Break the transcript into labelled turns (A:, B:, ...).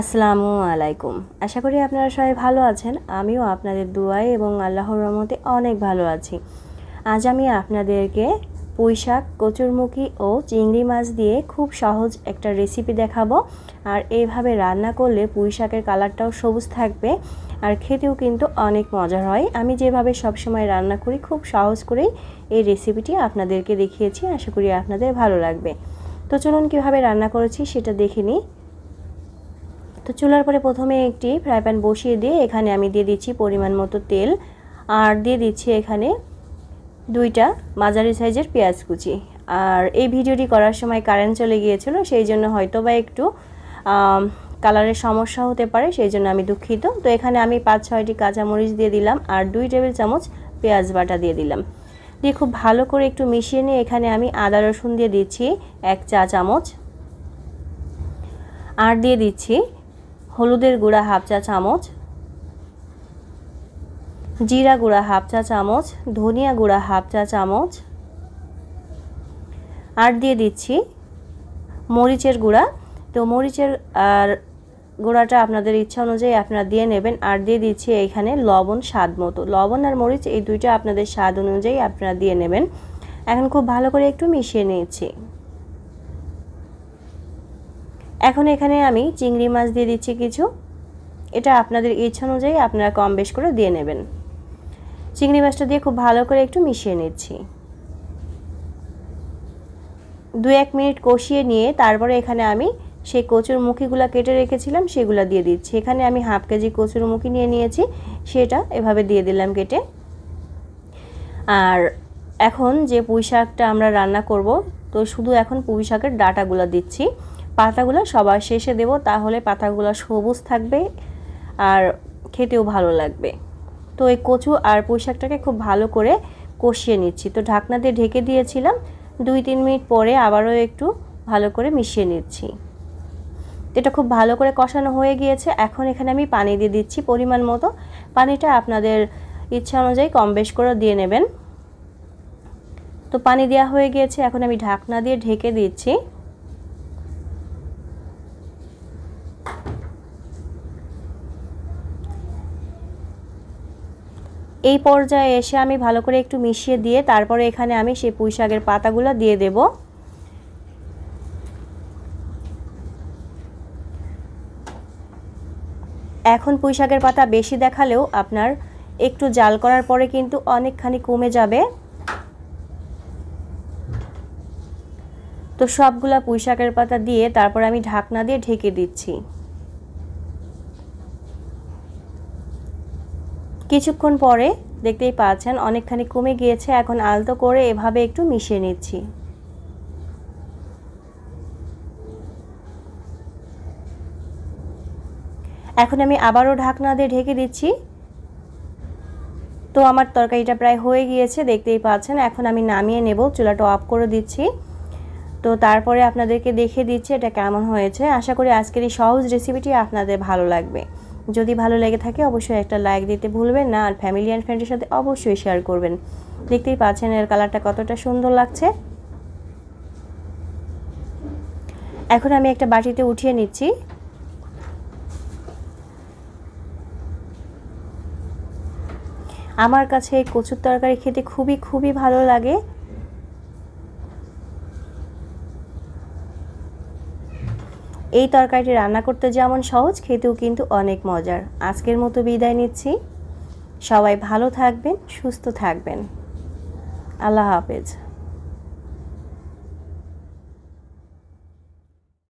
A: আসসালামু আলাইকুম আশা করি আপনারা সবাই ভালো আছেন আমিও আপনাদের দুয়াই এবং আল্লাহর রহমতে অনেক ভালো আছি আজ আমি আপনাদেরকে পুঁইশাক কচুরমুখী ও চিংড়ি মাছ দিয়ে খুব সহজ একটা রেসিপি দেখাবো আর এইভাবে রান্না করলে পুঁইশাকের কালারটাও সবুজ থাকবে আর খেতেও কিন্তু অনেক মজার হয় আমি যেভাবে সবসময় রান্না করি খুব সহজ করেই এই রেসিপিটি আপনাদেরকে দেখিয়েছি আশা করি আপনাদের ভালো লাগবে তো চলুন কীভাবে রান্না করেছি সেটা দেখে নিই তো চুলার পরে প্রথমে একটি ফ্রাই প্যান বসিয়ে দিয়ে এখানে আমি দিয়ে দিচ্ছি পরিমাণ মতো তেল আর দিয়ে দিচ্ছি এখানে দুইটা মাঝারি সাইজের পেঁয়াজ কুচি আর এই ভিডিওটি করার সময় কারেন্ট চলে গিয়েছিল সেই জন্য হয়তো বা একটু কালারের সমস্যা হতে পারে সেই জন্য আমি দুঃখিত তো এখানে আমি পাঁচ ছয়টি কাঁচামরিচ দিয়ে দিলাম আর দুই টেবিল চামচ পেঁয়াজ বাটা দিয়ে দিলাম দিয়ে খুব ভালো করে একটু মিশিয়ে নিয়ে এখানে আমি আদা রসুন দিয়ে দিচ্ছি এক চা চামচ আর দিয়ে দিচ্ছি হলুদের গুঁড়া হাফ চা চামচ জিরা গুঁড়া হাফ চা চামচ ধনিয়া গুঁড়া হাফ চা চামচ আর দিয়ে দিচ্ছি মরিচের গুঁড়া তো মরিচের আর গুঁড়াটা আপনাদের ইচ্ছা অনুযায়ী আপনারা দিয়ে নেবেন আর দিয়ে দিচ্ছি এখানে লবণ স্বাদ মতো লবণ আর মরিচ এই দুইটা আপনাদের স্বাদ অনুযায়ী আপনারা দিয়ে নেবেন এখন খুব ভালো করে একটু মিশিয়ে নিয়েছি এখন এখানে আমি চিংড়ি মাছ দিয়ে দিচ্ছি কিছু এটা আপনাদের ইচ্ছা অনুযায়ী আপনারা কম বেশ করে দিয়ে নেবেন চিংড়ি মাছটা দিয়ে খুব ভালো করে একটু মিশিয়ে নিচ্ছি দু এক মিনিট কষিয়ে নিয়ে তারপরে এখানে আমি সেই কচুর মুখিগুলো কেটে রেখেছিলাম সেগুলো দিয়ে দিচ্ছি এখানে আমি হাফ কেজি কচুর মুখি নিয়ে নিয়েছি সেটা এভাবে দিয়ে দিলাম কেটে আর এখন যে পুঁই শাকটা আমরা রান্না করব তো শুধু এখন পুঁই শাকের ডাটাগুলো দিচ্ছি পাতাগুলো সবার শেষে দেব তাহলে পাতাগুলো সবুজ থাকবে আর খেতেও ভালো লাগবে তো এই কচু আর পুঁই খুব ভালো করে কষিয়ে নিচ্ছি তো ঢাকনা দিয়ে ঢেকে দিয়েছিলাম দুই তিন মিনিট পরে আবারও একটু ভালো করে মিশিয়ে নিচ্ছি এটা খুব ভালো করে কষানো হয়ে গিয়েছে এখন এখানে আমি পানি দিয়ে দিচ্ছি পরিমাণ মতো পানিটা আপনাদের ইচ্ছা অনুযায়ী কম বেশ করে দিয়ে নেবেন তো পানি দেওয়া হয়ে গিয়েছে এখন আমি ঢাকনা দিয়ে ঢেকে দিচ্ছি এই পর্যায়ে এসে আমি ভালো করে একটু মিশিয়ে দিয়ে তারপরে এখানে আমি সেই পুঁই শাকের পাতাগুলো দিয়ে দেব এখন পুঁই শাকের পাতা বেশি দেখালেও আপনার একটু জাল করার পরে কিন্তু অনেকখানি কমে যাবে তো সবগুলা পুঁই শাকের পাতা দিয়ে তারপর আমি ঢাকনা দিয়ে ঢেকে দিচ্ছি কিছুক্ষণ পরে দেখতেই পাচ্ছেন অনেকখানি কমে গিয়েছে এখন আলতো করে এভাবে একটু মিশিয়ে নিচ্ছি এখন আমি আবারও ঢাকনা দিয়ে ঢেকে দিচ্ছি তো আমার তরকারিটা প্রায় হয়ে গিয়েছে দেখতেই পাচ্ছেন এখন আমি নামিয়ে নেব চুলাটা অফ করে দিচ্ছি তো তারপরে আপনাদেরকে দেখে দিচ্ছি এটা কেমন হয়েছে আশা করি আজকের এই সহজ রেসিপিটি আপনাদের ভালো লাগবে যদি ভালো লেগে থাকে অবশ্যই একটা লাইক দিতে ভুলবেন না আর ফ্যামিলি অ্যান্ড ফ্রেন্ডের সাথে অবশ্যই শেয়ার করবেন দেখতেই পাচ্ছেন এর কালারটা কতটা সুন্দর লাগছে এখন আমি একটা বাটিতে উঠিয়ে নিচ্ছি আমার কাছে কচুর তরকারি খেতে খুবই খুবই ভালো লাগে এই তরকারিটি রান্না করতে যেমন সহজ খেতেও কিন্তু অনেক মজার আজকের মতো বিদায় নিচ্ছি সবাই ভালো থাকবেন সুস্থ থাকবেন আল্লাহ হাফেজ